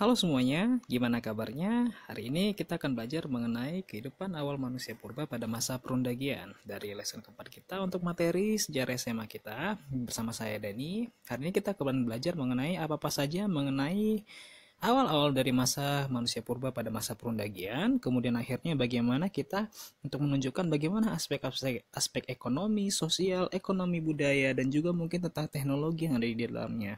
Halo semuanya, gimana kabarnya? Hari ini kita akan belajar mengenai kehidupan awal manusia purba pada masa perundagian dari lesson keempat kita untuk materi sejarah SMA kita bersama saya Dani. Hari ini kita akan belajar mengenai apa-apa saja mengenai awal-awal dari masa manusia purba pada masa perundagian, kemudian akhirnya bagaimana kita untuk menunjukkan bagaimana aspek-aspek aspek ekonomi, sosial, ekonomi budaya, dan juga mungkin tentang teknologi yang ada di dalamnya.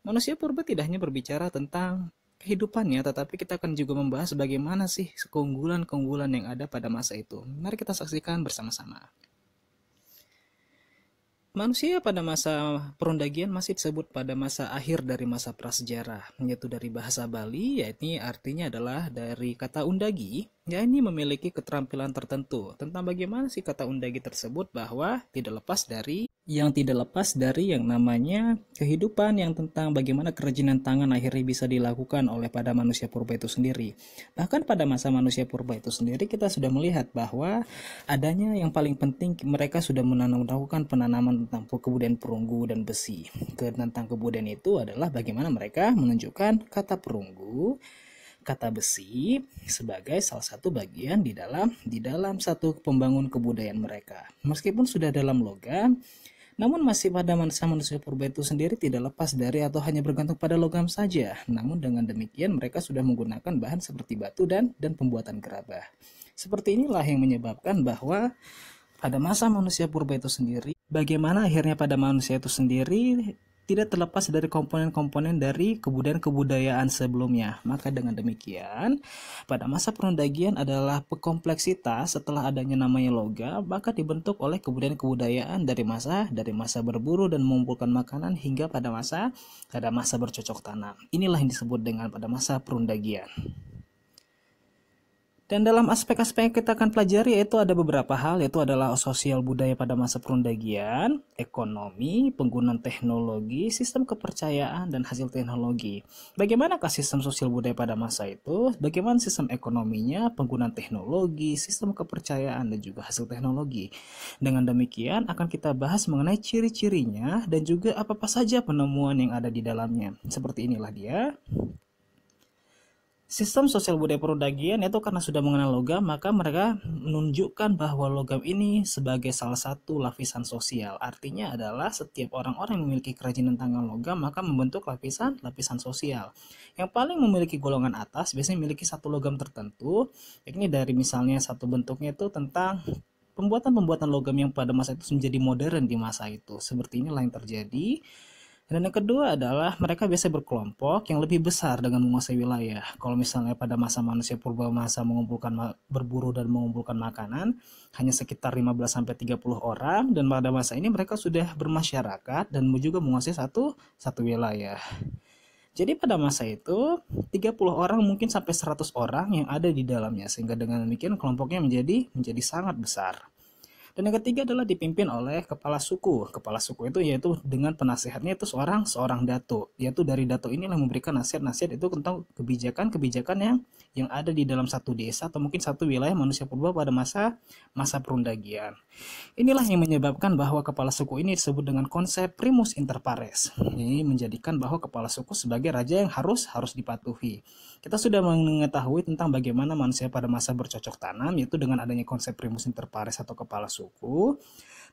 Manusia purba tidak hanya berbicara tentang kehidupannya, tetapi kita akan juga membahas bagaimana sih keunggulan-keunggulan yang ada pada masa itu. Mari kita saksikan bersama-sama. Manusia pada masa perundagian masih disebut pada masa akhir dari masa prasejarah, yaitu dari bahasa Bali, yaitu artinya adalah dari kata undagi, yakni memiliki keterampilan tertentu tentang bagaimana sih kata undagi tersebut bahwa tidak lepas dari yang tidak lepas dari yang namanya kehidupan yang tentang bagaimana kerajinan tangan akhirnya bisa dilakukan oleh pada manusia purba itu sendiri. Bahkan pada masa manusia purba itu sendiri kita sudah melihat bahwa adanya yang paling penting mereka sudah menanam melakukan penanaman tentang kebudayaan perunggu dan besi. Ke tentang kebudayaan itu adalah bagaimana mereka menunjukkan kata perunggu kata besi sebagai salah satu bagian di dalam di dalam satu pembangun kebudayaan mereka. Meskipun sudah dalam logam, namun masih pada manusia manusia purba itu sendiri tidak lepas dari atau hanya bergantung pada logam saja. Namun dengan demikian mereka sudah menggunakan bahan seperti batu dan dan pembuatan gerabah. Seperti inilah yang menyebabkan bahwa pada masa manusia purba itu sendiri, bagaimana akhirnya pada manusia itu sendiri tidak terlepas dari komponen-komponen dari kebudayaan-kebudayaan sebelumnya. Maka dengan demikian, pada masa perundagian adalah pekompleksitas setelah adanya namanya logam, maka dibentuk oleh kebudayaan-kebudayaan dari masa dari masa berburu dan mengumpulkan makanan hingga pada masa pada masa bercocok tanam. Inilah yang disebut dengan pada masa perundagian. Dan dalam aspek-aspek yang kita akan pelajari yaitu ada beberapa hal yaitu adalah sosial budaya pada masa perundagian, ekonomi, penggunaan teknologi, sistem kepercayaan dan hasil teknologi. Bagaimanakah sistem sosial budaya pada masa itu? Bagaimana sistem ekonominya, penggunaan teknologi, sistem kepercayaan dan juga hasil teknologi. Dengan demikian akan kita bahas mengenai ciri-cirinya dan juga apa-apa saja penemuan yang ada di dalamnya. Seperti inilah dia. Sistem sosial budaya perundagian itu karena sudah mengenal logam, maka mereka menunjukkan bahwa logam ini sebagai salah satu lapisan sosial. Artinya adalah setiap orang-orang yang memiliki kerajinan tangan logam, maka membentuk lapisan-lapisan sosial. Yang paling memiliki golongan atas biasanya memiliki satu logam tertentu, yakni dari misalnya satu bentuknya itu tentang pembuatan-pembuatan logam yang pada masa itu menjadi modern di masa itu. Seperti inilah yang terjadi dan yang kedua adalah mereka biasa berkelompok yang lebih besar dengan menguasai wilayah. Kalau misalnya pada masa manusia purba masa mengumpulkan berburu dan mengumpulkan makanan hanya sekitar 15 sampai 30 orang dan pada masa ini mereka sudah bermasyarakat dan juga menguasai satu satu wilayah. Jadi pada masa itu 30 orang mungkin sampai 100 orang yang ada di dalamnya sehingga dengan demikian kelompoknya menjadi menjadi sangat besar. Dan yang ketiga adalah dipimpin oleh kepala suku. Kepala suku itu yaitu dengan penasehatnya itu seorang seorang dato. Yaitu dari dato inilah memberikan nasihat-nasihat itu tentang kebijakan-kebijakan yang yang ada di dalam satu desa atau mungkin satu wilayah manusia purba pada masa masa perundagian. Inilah yang menyebabkan bahwa kepala suku ini disebut dengan konsep primus inter pares. Ini menjadikan bahwa kepala suku sebagai raja yang harus harus dipatuhi. Kita sudah mengetahui tentang bagaimana manusia pada masa bercocok tanam yaitu dengan adanya konsep primus inter pares atau kepala suku suku.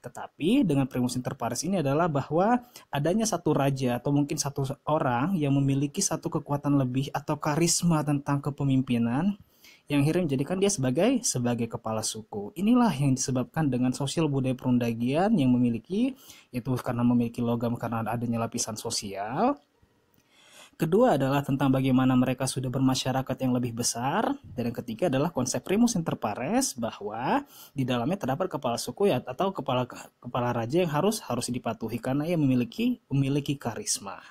Tetapi dengan primus inter pares ini adalah bahwa adanya satu raja atau mungkin satu orang yang memiliki satu kekuatan lebih atau karisma tentang kepemimpinan yang akhirnya menjadikan dia sebagai sebagai kepala suku. Inilah yang disebabkan dengan sosial budaya perundagian yang memiliki itu karena memiliki logam karena adanya lapisan sosial Kedua adalah tentang bagaimana mereka sudah bermasyarakat yang lebih besar. Dan yang ketiga adalah konsep primus inter pares bahwa di dalamnya terdapat kepala suku ya atau kepala kepala raja yang harus harus dipatuhi karena ia memiliki memiliki karisma.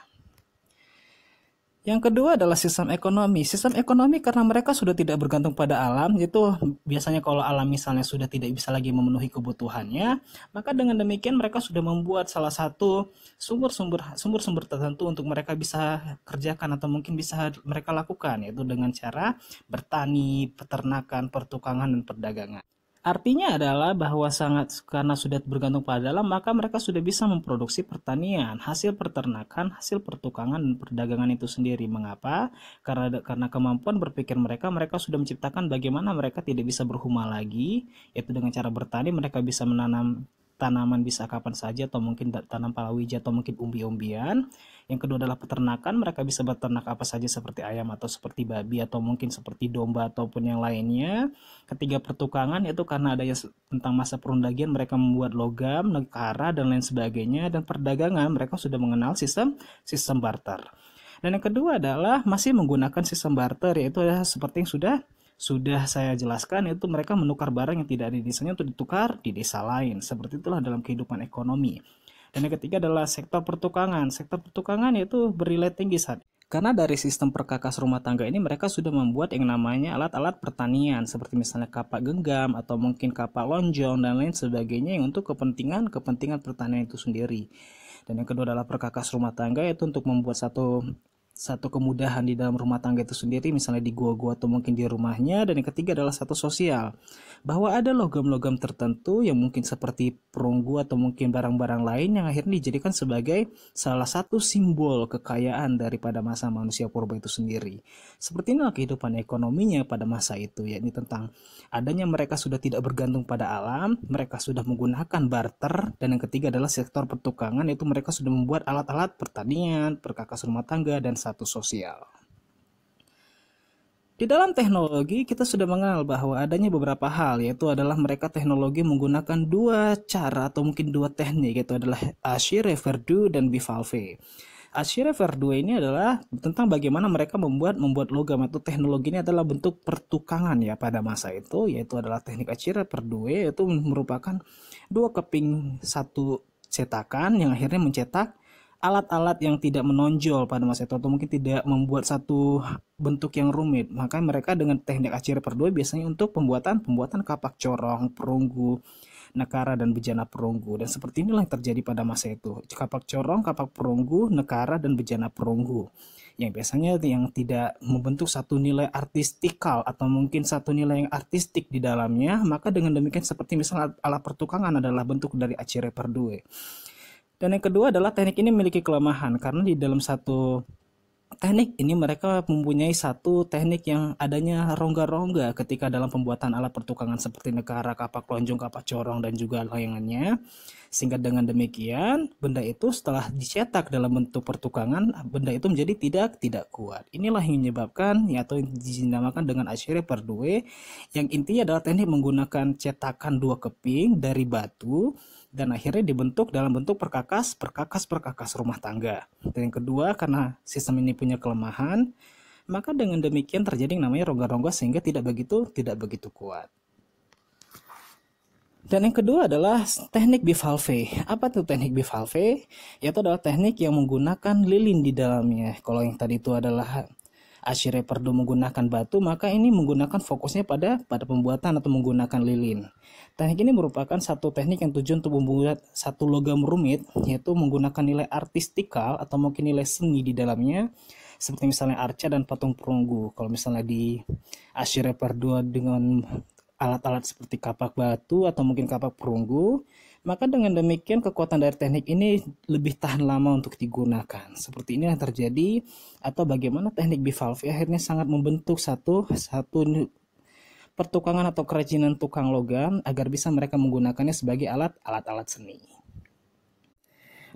Yang kedua adalah sistem ekonomi. Sistem ekonomi karena mereka sudah tidak bergantung pada alam, itu biasanya kalau alam misalnya sudah tidak bisa lagi memenuhi kebutuhannya, maka dengan demikian mereka sudah membuat salah satu sumber-sumber sumber-sumber tertentu untuk mereka bisa kerjakan atau mungkin bisa mereka lakukan yaitu dengan cara bertani, peternakan, pertukangan dan perdagangan. Artinya adalah bahwa sangat karena sudah bergantung pada alam, maka mereka sudah bisa memproduksi pertanian, hasil peternakan, hasil pertukangan dan perdagangan itu sendiri. Mengapa? Karena karena kemampuan berpikir mereka, mereka sudah menciptakan bagaimana mereka tidak bisa berhuma lagi, yaitu dengan cara bertani mereka bisa menanam tanaman bisa kapan saja atau mungkin tanam palawija atau mungkin umbi-umbian. Yang kedua adalah peternakan, mereka bisa beternak apa saja seperti ayam atau seperti babi atau mungkin seperti domba ataupun yang lainnya. Ketiga pertukangan yaitu karena adanya tentang masa perundagian mereka membuat logam, negara dan lain sebagainya dan perdagangan mereka sudah mengenal sistem sistem barter. Dan yang kedua adalah masih menggunakan sistem barter yaitu adalah seperti yang sudah sudah saya jelaskan itu mereka menukar barang yang tidak ada di desanya untuk ditukar di desa lain. Seperti itulah dalam kehidupan ekonomi. Dan yang ketiga adalah sektor pertukangan. Sektor pertukangan yaitu berilai tinggi saat karena dari sistem perkakas rumah tangga ini mereka sudah membuat yang namanya alat-alat pertanian seperti misalnya kapak genggam atau mungkin kapak lonjong dan lain sebagainya yang untuk kepentingan-kepentingan pertanian itu sendiri. Dan yang kedua adalah perkakas rumah tangga yaitu untuk membuat satu satu kemudahan di dalam rumah tangga itu sendiri misalnya di gua-gua atau mungkin di rumahnya dan yang ketiga adalah satu sosial bahwa ada logam-logam tertentu yang mungkin seperti perunggu atau mungkin barang-barang lain yang akhirnya dijadikan sebagai salah satu simbol kekayaan daripada masa manusia purba itu sendiri seperti inilah kehidupan ekonominya pada masa itu yakni tentang adanya mereka sudah tidak bergantung pada alam mereka sudah menggunakan barter dan yang ketiga adalah sektor pertukangan yaitu mereka sudah membuat alat-alat pertanian perkakas rumah tangga dan satu sosial. Di dalam teknologi, kita sudah mengenal bahwa adanya beberapa hal, yaitu adalah mereka teknologi menggunakan dua cara atau mungkin dua teknik, yaitu adalah Ashire Verdu dan Bivalve. Ashire Verdu ini adalah tentang bagaimana mereka membuat membuat logam atau teknologi ini adalah bentuk pertukangan ya pada masa itu, yaitu adalah teknik Ashire Verdu, yaitu merupakan dua keping satu cetakan yang akhirnya mencetak alat-alat yang tidak menonjol pada masa itu atau mungkin tidak membuat satu bentuk yang rumit. Maka mereka dengan teknik acir per biasanya untuk pembuatan-pembuatan kapak corong, perunggu, nekara dan bejana perunggu. Dan seperti inilah yang terjadi pada masa itu. Kapak corong, kapak perunggu, nekara dan bejana perunggu. Yang biasanya yang tidak membentuk satu nilai artistikal atau mungkin satu nilai yang artistik di dalamnya, maka dengan demikian seperti misalnya alat pertukangan adalah bentuk dari acire per dan yang kedua adalah teknik ini memiliki kelemahan karena di dalam satu teknik ini mereka mempunyai satu teknik yang adanya rongga-rongga ketika dalam pembuatan alat pertukangan seperti negara, kapak lonjong, kapak corong, dan juga layangannya. Sehingga dengan demikian, benda itu setelah dicetak dalam bentuk pertukangan, benda itu menjadi tidak tidak kuat. Inilah yang menyebabkan atau dinamakan dengan asyire perdue yang intinya adalah teknik menggunakan cetakan dua keping dari batu dan akhirnya dibentuk dalam bentuk perkakas, perkakas, perkakas rumah tangga. Dan yang kedua, karena sistem ini punya kelemahan, maka dengan demikian terjadi yang namanya rongga-rongga sehingga tidak begitu tidak begitu kuat. Dan yang kedua adalah teknik bivalve. Apa itu teknik bivalve? Yaitu adalah teknik yang menggunakan lilin di dalamnya. Kalau yang tadi itu adalah Ashire Perdu menggunakan batu, maka ini menggunakan fokusnya pada pada pembuatan atau menggunakan lilin. Teknik ini merupakan satu teknik yang tujuan untuk membuat satu logam rumit, yaitu menggunakan nilai artistikal atau mungkin nilai seni di dalamnya, seperti misalnya arca dan patung perunggu. Kalau misalnya di Ashire Perdu dengan alat-alat seperti kapak batu atau mungkin kapak perunggu, maka dengan demikian kekuatan dari teknik ini lebih tahan lama untuk digunakan. Seperti ini yang terjadi atau bagaimana teknik bivalve ya, akhirnya sangat membentuk satu satu pertukangan atau kerajinan tukang logam agar bisa mereka menggunakannya sebagai alat alat-alat seni.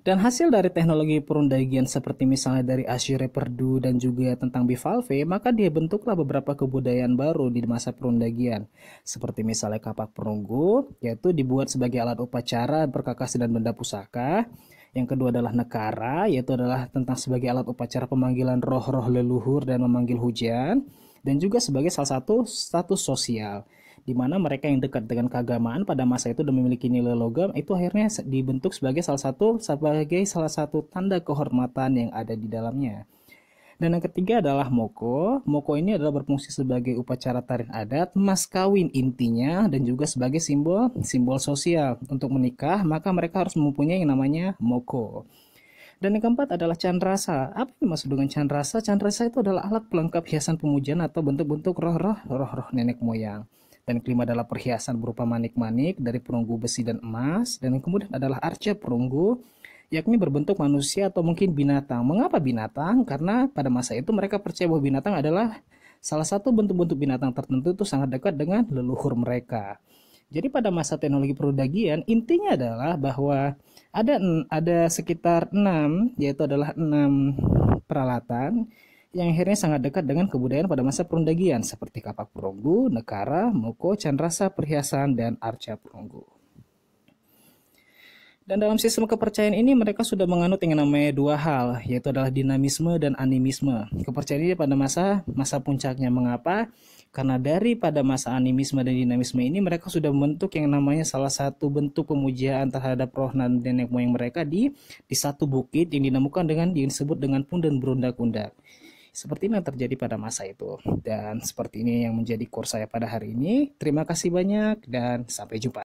Dan hasil dari teknologi perundagian seperti misalnya dari Azure Perdu dan juga tentang bivalve, maka dia bentuklah beberapa kebudayaan baru di masa perundagian. Seperti misalnya kapak perunggu, yaitu dibuat sebagai alat upacara, perkakas dan benda pusaka. Yang kedua adalah nekara, yaitu adalah tentang sebagai alat upacara pemanggilan roh-roh leluhur dan memanggil hujan. Dan juga sebagai salah satu status sosial di mana mereka yang dekat dengan keagamaan pada masa itu dan memiliki nilai logam itu akhirnya dibentuk sebagai salah satu sebagai salah satu tanda kehormatan yang ada di dalamnya. Dan yang ketiga adalah moko. Moko ini adalah berfungsi sebagai upacara tarian adat, mas kawin intinya, dan juga sebagai simbol simbol sosial. Untuk menikah, maka mereka harus mempunyai yang namanya moko. Dan yang keempat adalah chandrasa. Apa yang dimaksud dengan chandrasa? Chandrasa itu adalah alat pelengkap hiasan pemujaan atau bentuk-bentuk roh-roh roh-roh nenek moyang. Dan kelima adalah perhiasan berupa manik-manik dari perunggu besi dan emas. Dan yang kemudian adalah arca perunggu yakni berbentuk manusia atau mungkin binatang. Mengapa binatang? Karena pada masa itu mereka percaya bahwa binatang adalah salah satu bentuk-bentuk binatang tertentu itu sangat dekat dengan leluhur mereka. Jadi pada masa teknologi perudagian intinya adalah bahwa ada ada sekitar enam yaitu adalah enam peralatan yang akhirnya sangat dekat dengan kebudayaan pada masa perundagian seperti kapak perunggu, nekara, moko, candrasa, perhiasan, dan arca perunggu. Dan dalam sistem kepercayaan ini mereka sudah menganut yang namanya dua hal, yaitu adalah dinamisme dan animisme. Kepercayaan ini pada masa masa puncaknya mengapa? Karena dari pada masa animisme dan dinamisme ini mereka sudah membentuk yang namanya salah satu bentuk pemujaan terhadap roh dan nenek moyang mereka di di satu bukit yang dinamakan dengan yang disebut dengan Punden berundak-undak. Seperti yang terjadi pada masa itu. Dan seperti ini yang menjadi kurs saya pada hari ini. Terima kasih banyak dan sampai jumpa.